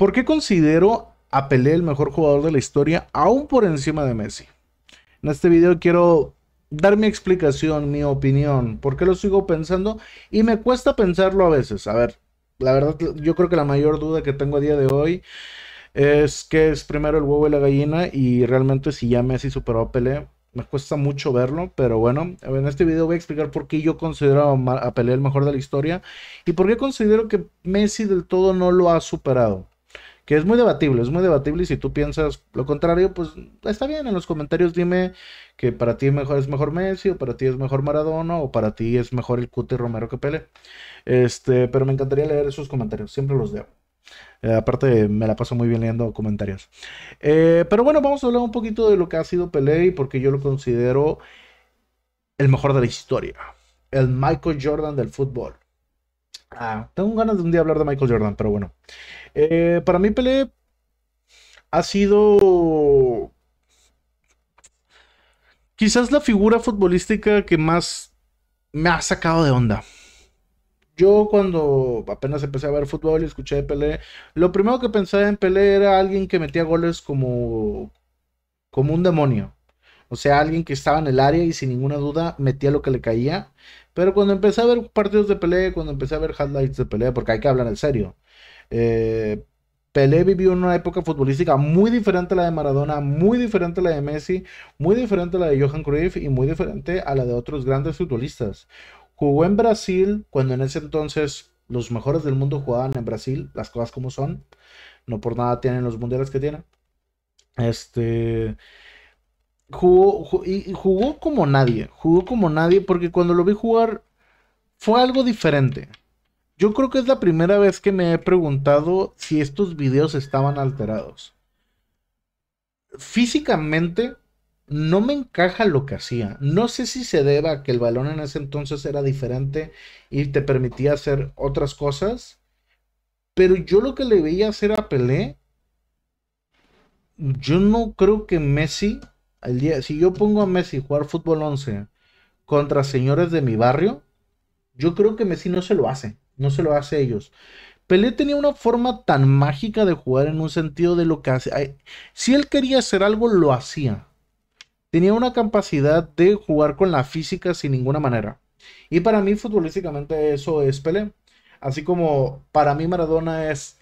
¿Por qué considero a Pelé el mejor jugador de la historia, aún por encima de Messi? En este video quiero dar mi explicación, mi opinión, por qué lo sigo pensando y me cuesta pensarlo a veces. A ver, la verdad, yo creo que la mayor duda que tengo a día de hoy es que es primero el huevo y la gallina y realmente si ya Messi superó a Pelé, me cuesta mucho verlo, pero bueno, en este video voy a explicar por qué yo considero a Pelé el mejor de la historia y por qué considero que Messi del todo no lo ha superado. Que es muy debatible, es muy debatible. Y si tú piensas lo contrario, pues está bien. En los comentarios dime que para ti es mejor, es mejor Messi, o para ti es mejor Maradona, o para ti es mejor el Cuti Romero que Pele. Este, pero me encantaría leer esos comentarios, siempre los leo. Eh, aparte, me la paso muy bien leyendo comentarios. Eh, pero bueno, vamos a hablar un poquito de lo que ha sido Pelé y porque yo lo considero el mejor de la historia. El Michael Jordan del fútbol. Ah, tengo ganas de un día hablar de Michael Jordan, pero bueno. Eh, para mí Pelé ha sido quizás la figura futbolística que más me ha sacado de onda. Yo cuando apenas empecé a ver fútbol y escuché de Pelé, lo primero que pensé en Pelé era alguien que metía goles como, como un demonio. O sea, alguien que estaba en el área y sin ninguna duda metía lo que le caía. Pero cuando empecé a ver partidos de Pelé, cuando empecé a ver highlights de Pelea, porque hay que hablar en serio. Eh, Pelé vivió una época futbolística muy diferente a la de Maradona, muy diferente a la de Messi, muy diferente a la de Johan Cruyff y muy diferente a la de otros grandes futbolistas. Jugó en Brasil cuando en ese entonces los mejores del mundo jugaban en Brasil, las cosas como son. No por nada tienen los mundiales que tienen. Este Jugó, y jugó como nadie. Jugó como nadie porque cuando lo vi jugar fue algo diferente. Yo creo que es la primera vez que me he preguntado si estos videos estaban alterados. Físicamente no me encaja lo que hacía. No sé si se deba a que el balón en ese entonces era diferente y te permitía hacer otras cosas. Pero yo lo que le veía hacer a Pelé, yo no creo que Messi si yo pongo a Messi jugar fútbol 11 contra señores de mi barrio, yo creo que Messi no se lo hace, no se lo hace ellos. Pelé tenía una forma tan mágica de jugar en un sentido de lo que hace. Si él quería hacer algo, lo hacía. Tenía una capacidad de jugar con la física sin ninguna manera. Y para mí, futbolísticamente, eso es Pelé. Así como para mí Maradona es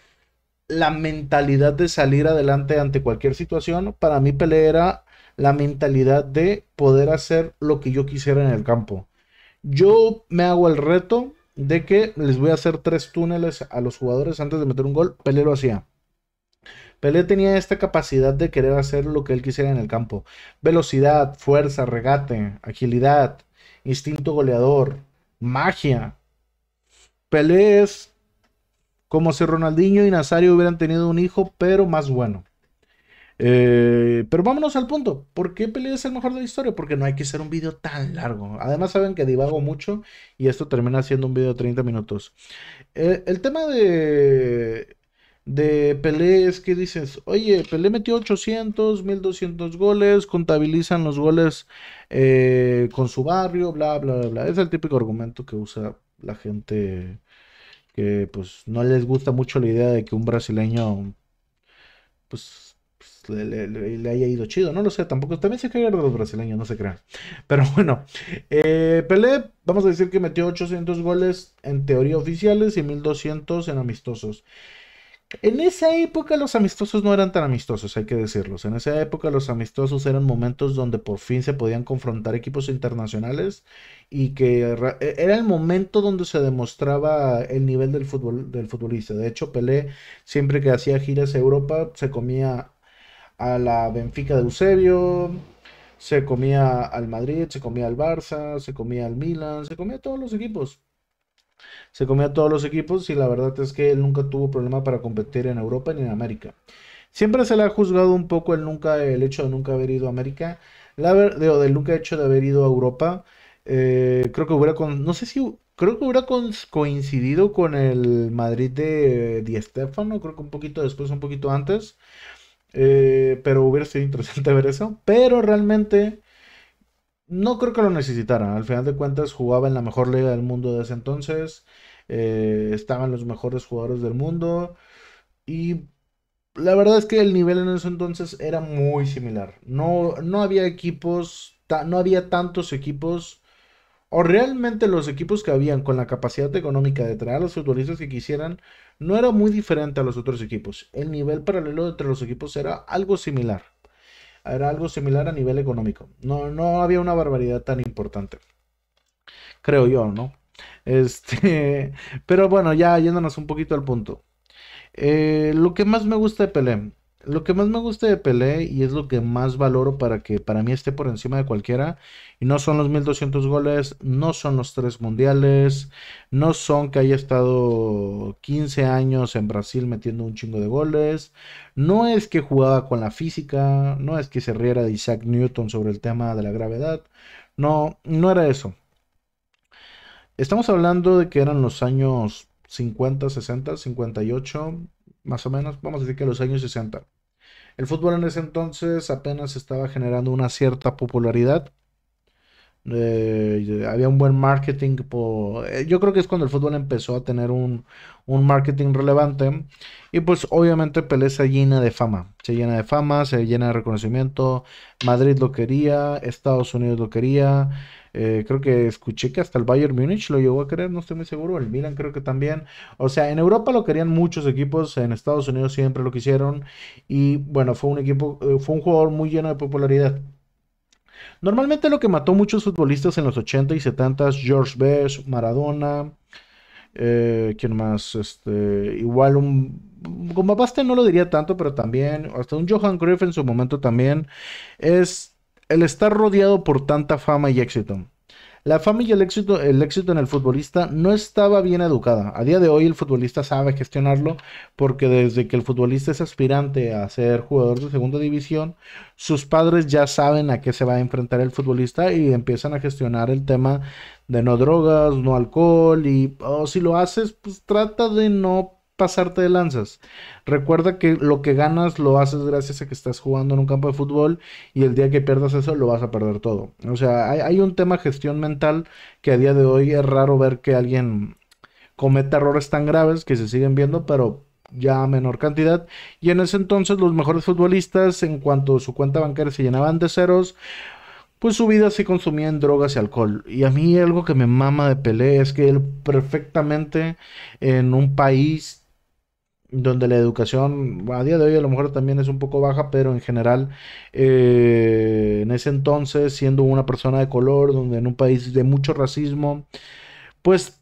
la mentalidad de salir adelante ante cualquier situación, para mí Pelé era la mentalidad de poder hacer lo que yo quisiera en el campo. Yo me hago el reto de que les voy a hacer tres túneles a los jugadores antes de meter un gol. Pelé lo hacía. Pelé tenía esta capacidad de querer hacer lo que él quisiera en el campo. Velocidad, fuerza, regate, agilidad, instinto goleador, magia. Pelé es como si Ronaldinho y Nazario hubieran tenido un hijo, pero más bueno. Eh, pero vámonos al punto. ¿Por qué Pelé es el mejor de la historia? Porque no hay que hacer un video tan largo. Además, saben que divago mucho y esto termina siendo un video de 30 minutos. Eh, el tema de, de Pelé es que dices, oye, Pelé metió 800, 1200 goles, contabilizan los goles eh, con su barrio, bla, bla, bla, bla. Es el típico argumento que usa la gente que pues no les gusta mucho la idea de que un brasileño pues le, haya ido chido. No lo sé, tampoco. También se de los brasileños, no se crean. Pero bueno, eh, Pelé, vamos a decir que metió 800 goles en teoría oficiales y 1200 en amistosos. En esa época los amistosos no eran tan amistosos, hay que decirlos. En esa época los amistosos eran momentos donde por fin se podían confrontar equipos internacionales y que e, era el momento donde se demostraba el nivel del, del futbolista. De hecho, Pelé siempre que hacía giras a Europa se comía a la Benfica de Eusebio, se comía al Madrid, se comía al Barça, se comía al Milan, se comía a todos los equipos. Se comía a todos los equipos y la verdad es que él nunca tuvo problema para competir en Europa ni en América. Siempre se le ha juzgado un poco el, nunca, el hecho de nunca haber ido a América, la de, del nunca hecho de haber ido a Europa. Eh, creo que hubiera con, no sé si creo que hubiera coincidido con el Madrid de Di Stefano, creo que un poquito después, un poquito antes. Eh, pero hubiera sido interesante ver eso. Pero realmente no creo que lo necesitaran Al final de cuentas jugaba en la mejor liga del mundo de ese entonces. Eh, estaban los mejores jugadores del mundo. Y la verdad es que el nivel en ese entonces era muy similar. No, no había equipos, no había tantos equipos o realmente los equipos que habían con la capacidad económica de traer a los futbolistas que quisieran no era muy diferente a los otros equipos. El nivel paralelo entre los equipos era algo similar. Era algo similar a nivel económico. No, no había una barbaridad tan importante. Creo yo, ¿no? Este, pero bueno, ya yéndonos un poquito al punto. Eh, lo que más me gusta de Pelé lo que más me gusta de Pelé y es lo que más valoro para que para mí esté por encima de cualquiera, y no son los 1200 goles, no son los tres mundiales, no son que haya estado 15 años en Brasil metiendo un chingo de goles, no es que jugaba con la física, no es que se riera de Isaac Newton sobre el tema de la gravedad, no, no era eso. Estamos hablando de que eran los años 50, 60, 58, más o menos, vamos a decir que los años 60. El fútbol en ese entonces apenas estaba generando una cierta popularidad eh, había un buen marketing. Eh, yo creo que es cuando el fútbol empezó a tener un, marketing relevante. Y pues obviamente Pelé se llena de fama. Se llena de fama, se llena de reconocimiento. Madrid lo quería, Estados Unidos lo quería. Eh, creo que escuché que hasta el Bayern Múnich lo llegó a querer, no estoy muy seguro. El Milan creo que también. O sea, en Europa lo querían muchos equipos, en Estados Unidos siempre lo quisieron. Y bueno, fue un equipo, fue un jugador muy lleno de popularidad. Normalmente lo que mató muchos futbolistas en los 80 y 70, George Best, Maradona, eh, ¿quién más? Este, igual un... Como Basten no lo diría tanto, pero también, hasta un Johan Cruyff en su momento también, es el estar rodeado por tanta fama y éxito. La familia, el éxito, el éxito en el futbolista no estaba bien educada. A día de hoy el futbolista sabe gestionarlo porque desde que el futbolista es aspirante a ser jugador de segunda división, sus padres ya saben a qué se va a enfrentar el futbolista y empiezan a gestionar el tema de no drogas, no alcohol y oh, si lo haces, pues trata de no pasarte de lanzas. Recuerda que lo que ganas lo haces gracias a que estás jugando en un campo de fútbol y el día que pierdas eso lo vas a perder todo. O sea, hay, un tema gestión mental que a día de hoy es raro ver que alguien cometa errores tan graves que se siguen viendo, pero ya a menor cantidad. Y en ese entonces los mejores futbolistas, en cuanto a su cuenta bancaria se llenaban de ceros, pues su vida se consumía en drogas y alcohol. Y a mí algo que me mama de Pelé es que él perfectamente en un país donde la educación a día de hoy a lo mejor también es un poco baja, pero en general eh, en ese entonces, siendo una persona de color, donde en un país de mucho racismo, pues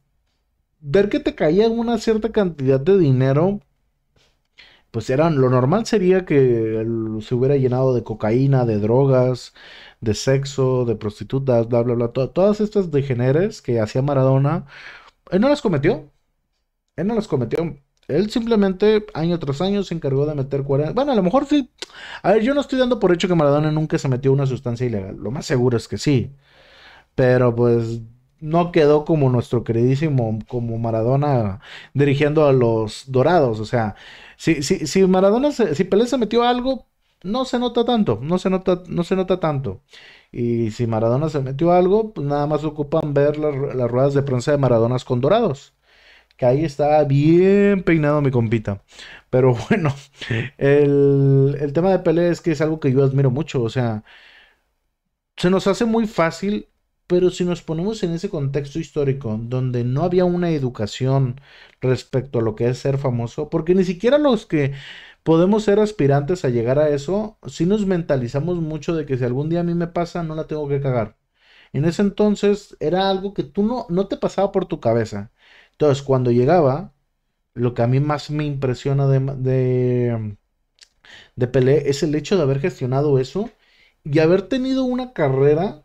ver que te caía una cierta cantidad de dinero, pues eran lo normal sería que se hubiera llenado de cocaína, de drogas, de sexo, de prostitutas, bla, bla, bla, todas estas degeneres que hacía Maradona, él no las cometió, él no las cometió él simplemente año tras año se encargó de meter 40. Bueno, a lo mejor sí. A ver, yo no estoy dando por hecho que Maradona nunca se metió una sustancia ilegal. Lo más seguro es que sí. Pero pues no quedó como nuestro queridísimo, como Maradona dirigiendo a los dorados. O sea, si, si, si Maradona, si Pelé se metió algo, no se nota tanto. No se nota, no se nota tanto. Y si Maradona se metió algo, pues nada más ocupan ver las, las ruedas de prensa de Maradona con dorados que ahí estaba bien peinado mi compita. Pero bueno, el, tema de pele es que es algo que yo admiro mucho, o sea, se nos hace muy fácil pero si nos ponemos en ese contexto histórico donde no había una educación respecto a lo que es ser famoso, porque ni siquiera los que podemos ser aspirantes a llegar a eso, si nos mentalizamos mucho de que si algún día a mí me pasa, no la tengo que cagar. En ese entonces era algo que tú no, no te pasaba por tu cabeza. Entonces, cuando llegaba, lo que a mí más me impresiona de, de, de Pelé es el hecho de haber gestionado eso y haber tenido una carrera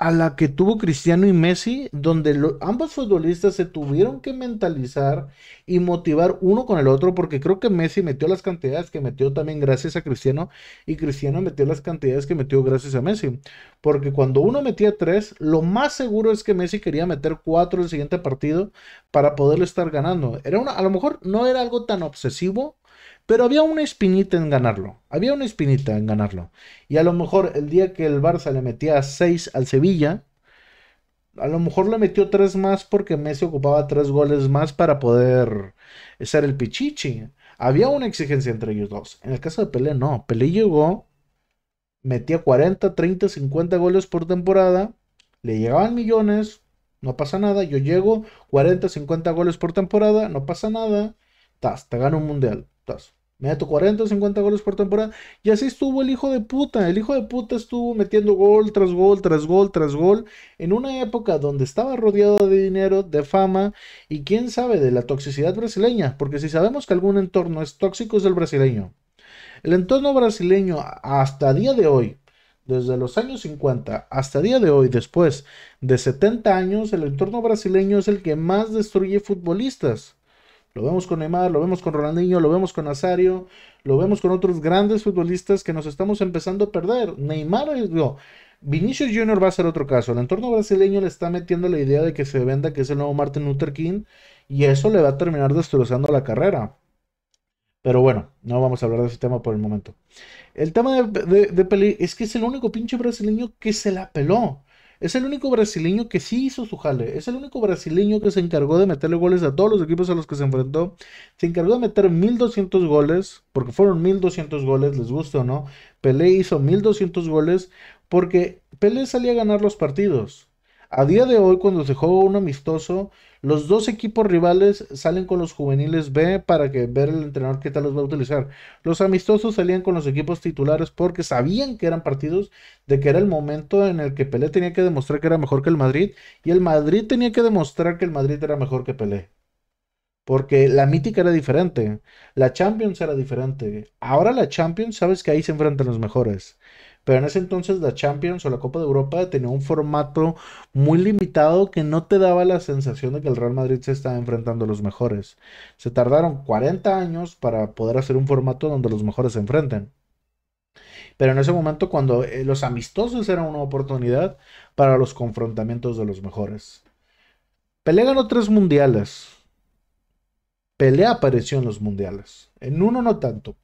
a la que tuvo Cristiano y Messi, donde ambos futbolistas se tuvieron que mentalizar y motivar uno con el otro, porque creo que Messi metió las cantidades que metió también gracias a Cristiano y Cristiano metió las cantidades que metió gracias a Messi, porque cuando uno metía tres, lo más seguro es que Messi quería meter cuatro el siguiente partido para poderlo estar ganando. Era a lo mejor no era algo tan obsesivo, pero había una espinita en ganarlo. Había una espinita en ganarlo. Y a lo mejor el día que el Barça le metía 6 al Sevilla, a lo mejor le metió 3 más porque Messi ocupaba 3 goles más para poder ser el pichichi. Había una exigencia entre ellos dos. En el caso de Pelé, no. Pelé llegó, metía 40, 30, 50 goles por temporada. Le llegaban millones, no pasa nada. Yo llego, 40, 50 goles por temporada, no pasa nada. taz, te gano un mundial. taz. Meto 40 o 50 goles por temporada. Y así estuvo el hijo de puta. El hijo de puta estuvo metiendo gol tras gol, tras gol, tras gol. En una época donde estaba rodeado de dinero, de fama y quién sabe de la toxicidad brasileña. Porque si sabemos que algún entorno es tóxico es el brasileño. El entorno brasileño hasta día de hoy, desde los años 50 hasta día de hoy, después de 70 años, el entorno brasileño es el que más destruye futbolistas. Lo vemos con Neymar, lo vemos con Ronaldinho, lo vemos con Nazario, lo vemos con otros grandes futbolistas que nos estamos empezando a perder. Neymar, Vinicius Jr. va a ser otro caso. El entorno brasileño le está metiendo la idea de que se venda, que es el nuevo Martin Luther King, y eso le va a terminar destrozando la carrera. Pero bueno, no vamos a hablar de ese tema por el momento. El tema de, de, de es que es el único pinche brasileño que se la peló. Es el único brasileño que sí hizo su jale. Es el único brasileño que se encargó de meterle goles a todos los equipos a los que se enfrentó. Se encargó de meter 1200 goles, porque fueron 1200 goles, les gusta o no. Pelé hizo 1200 goles porque Pelé salía a ganar los partidos. A día de hoy, cuando se juega un amistoso, los dos equipos rivales salen con los juveniles B para que ver el entrenador qué tal los va a utilizar. Los amistosos salían con los equipos titulares porque sabían que eran partidos de que era el momento en el que Pelé tenía que demostrar que era mejor que el Madrid y el Madrid tenía que demostrar que el Madrid era mejor que Pelé. Porque la mítica era diferente, la Champions era diferente. Ahora la Champions, sabes que ahí se enfrentan los mejores. Pero en ese entonces la Champions o la Copa de Europa tenía un formato muy limitado que no te daba la sensación de que el Real Madrid se estaba enfrentando a los mejores. Se tardaron 40 años para poder hacer un formato donde los mejores se enfrenten. Pero en ese momento cuando eh, los amistosos eran una oportunidad para los confrontamientos de los mejores. Pelé ganó tres mundiales. Pelé apareció en los mundiales. En uno no tanto.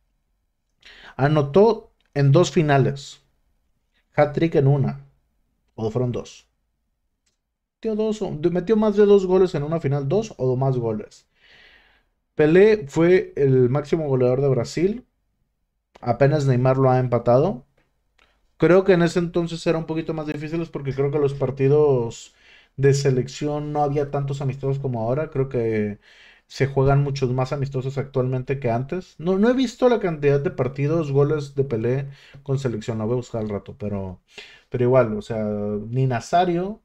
Anotó en dos finales. Hat-trick en una. ¿O fueron dos? Metió, dos, metió más de dos goles en una final, dos o más goles. Pelé fue el máximo goleador de Brasil. Apenas Neymar lo ha empatado. Creo que en ese entonces era un poquito más difíciles porque creo que los partidos de selección no había tantos amistosos como ahora. Creo que se juegan muchos más amistosos actualmente que antes. No, no he visto la cantidad de partidos, goles de Pelé con selección, Lo voy a buscar al rato, pero, pero igual, o sea, ni Nazario,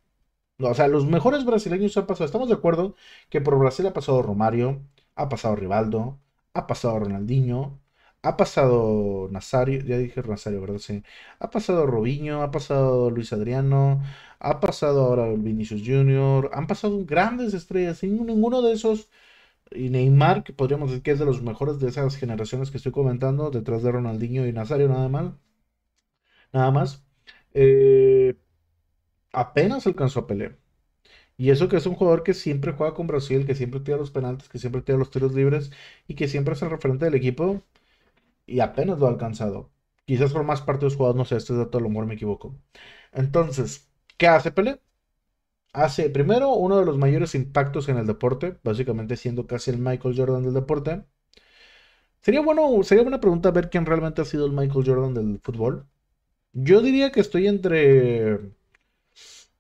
o sea, los mejores brasileños han pasado. Estamos de acuerdo que por Brasil ha pasado Romario, ha pasado Rivaldo, ha pasado Ronaldinho, ha pasado Nazario, ya dije Nazario, ¿verdad? Sí. Ha pasado Robinho, ha pasado Luis Adriano, ha pasado ahora Vinicius Jr han pasado grandes estrellas, ninguno de esos y Neymar, que podríamos decir que es de los mejores de esas generaciones que estoy comentando, detrás de Ronaldinho y Nazario, nada más. Nada más. Eh, apenas alcanzó a Pelé. Y eso que es un jugador que siempre juega con Brasil, que siempre tira los penaltis, que siempre tira los tiros libres y que siempre es el referente del equipo y apenas lo ha alcanzado. Quizás por más parte de los jugadores, no sé, este dato todo lo humor, me equivoco. Entonces, ¿qué hace Pelé? hace primero uno de los mayores impactos en el deporte, básicamente siendo casi el Michael Jordan del deporte. Sería bueno, sería buena pregunta ver quién realmente ha sido el Michael Jordan del fútbol. Yo diría que estoy entre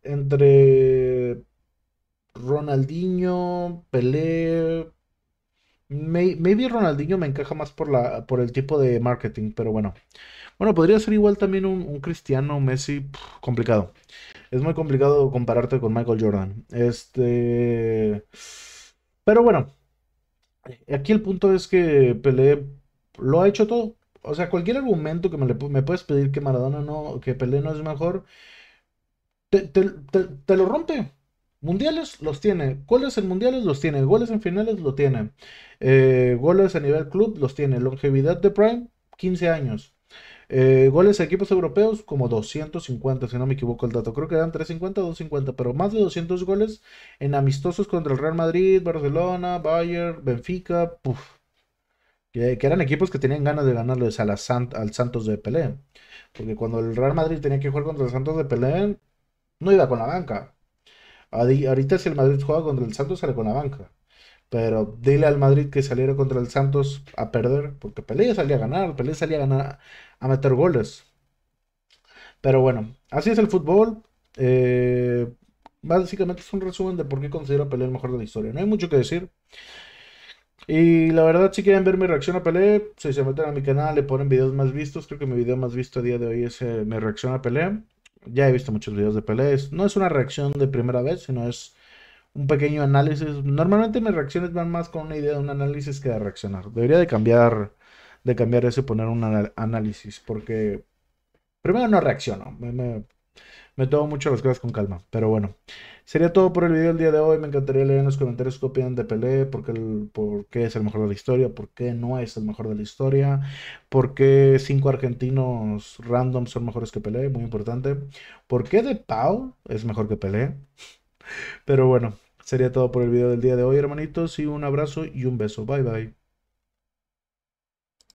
entre Ronaldinho, Pelé, maybe Ronaldinho me encaja más por, la, por el tipo de marketing, pero bueno. Bueno, podría ser igual también un, un Cristiano, Messi, complicado. Es muy complicado compararte con Michael Jordan. Este. Pero bueno. Aquí el punto es que Pelé lo ha hecho todo. O sea, cualquier argumento que me, puedes pedir que Maradona no, que Pelé no es mejor, te lo rompe. Mundiales los tiene, goles en mundiales los tiene, goles en finales los tiene, eh, goles a nivel club los tiene, longevidad de Prime 15 años, eh, goles a equipos europeos como 250, si no me equivoco el dato, creo que eran 350 250, pero más de 200 goles en amistosos contra el Real Madrid, Barcelona, Bayern, Benfica, que, eran equipos que tenían ganas de ganarles a la al Santos de Pelé, porque cuando el Real Madrid tenía que jugar contra el Santos de Pelé, no iba con la banca Ahorita si el Madrid juega contra el Santos sale con la banca. Pero dile al Madrid que saliera contra el Santos a perder, porque Pelé salía a ganar, Pelé salía a ganar, a meter goles. Pero bueno, así es el fútbol. Eh, básicamente es un resumen de por qué considero a Pelé el mejor de la historia. No hay mucho que decir. Y la verdad, si quieren ver mi reacción a Pelé, si se meten a mi canal, le ponen videos más vistos. Creo que mi video más visto a día de hoy es eh, mi reacción a Pelé. Ya he visto muchos videos de peleas. No es una reacción de primera vez, sino es un pequeño análisis. Normalmente mis reacciones van más con una idea de un análisis que de reaccionar. Debería de cambiar, de cambiar eso y poner un análisis, porque primero no reacciono. Me, me tomo mucho las cosas con calma, pero bueno. Sería todo por el video del día de hoy. Me encantaría leer en los comentarios qué opinan de Pelé, por qué, por qué es el mejor de la historia, por qué no es el mejor de la historia, por qué cinco argentinos random son mejores que Pelé, muy importante. ¿Por qué De Pau es mejor que Pelé? Pero bueno, sería todo por el video del día de hoy, hermanitos, y un abrazo y un beso. Bye bye.